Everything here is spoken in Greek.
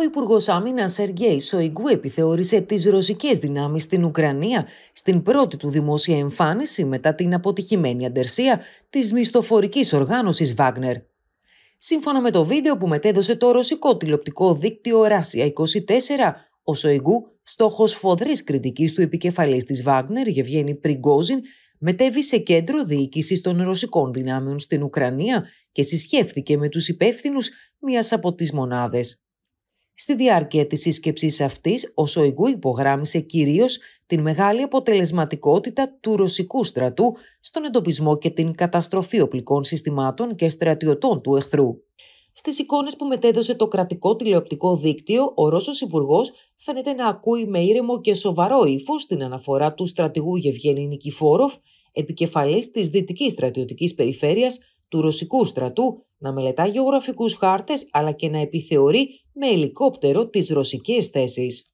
Ο Υπουργός Άμυνας Σεργέη Σοϊγκού επιθεώρησε τις ρωσικές δυνάμεις στην Ουκρανία στην πρώτη του δημόσια εμφάνιση μετά την αποτυχημένη αντερσία της μισθοφορικής οργάνωσης Βάγνερ. Σύμφωνα με το βίντεο που μετέδωσε το ρωσικό τηλεοπτικό δίκτυο Ράσια 24, ο Σοϊγκού, στόχος φοδρής κριτικής του επικεφαλής της Βάγνερ, Γευγένη Πριγκόζιν, μετέβη σε κέντρο διοίκησης των ρωσικών δυνάμεων στην Ουκρανία και συσχεύθηκε με τους υπεύθυνους μία από τις μονάδες. Στη διάρκεια της σύσκεψης αυτής, ο Σοϊγκού υπογράμμισε κυρίως την μεγάλη αποτελεσματικότητα του ρωσικού στρατού στον εντοπισμό και την καταστροφή οπλικών συστημάτων και στρατιωτών του εχθρού. Στις εικόνες που μετέδωσε το κρατικό τηλεοπτικό δίκτυο, ο Ρώσος υπουργός φαίνεται να ακούει με ήρεμο και σοβαρό ύφος την αναφορά του στρατηγού Γευγένη Νικηφόροφ, επικεφαλής της Δυτικής Στρατιωτικής Περιφέρειας του Ρωσικού στρατού, να μελετά γεωγραφικούς χάρτες αλλά και να επιθεωρεί με ελικόπτερο τις ρωσικές θέσεις.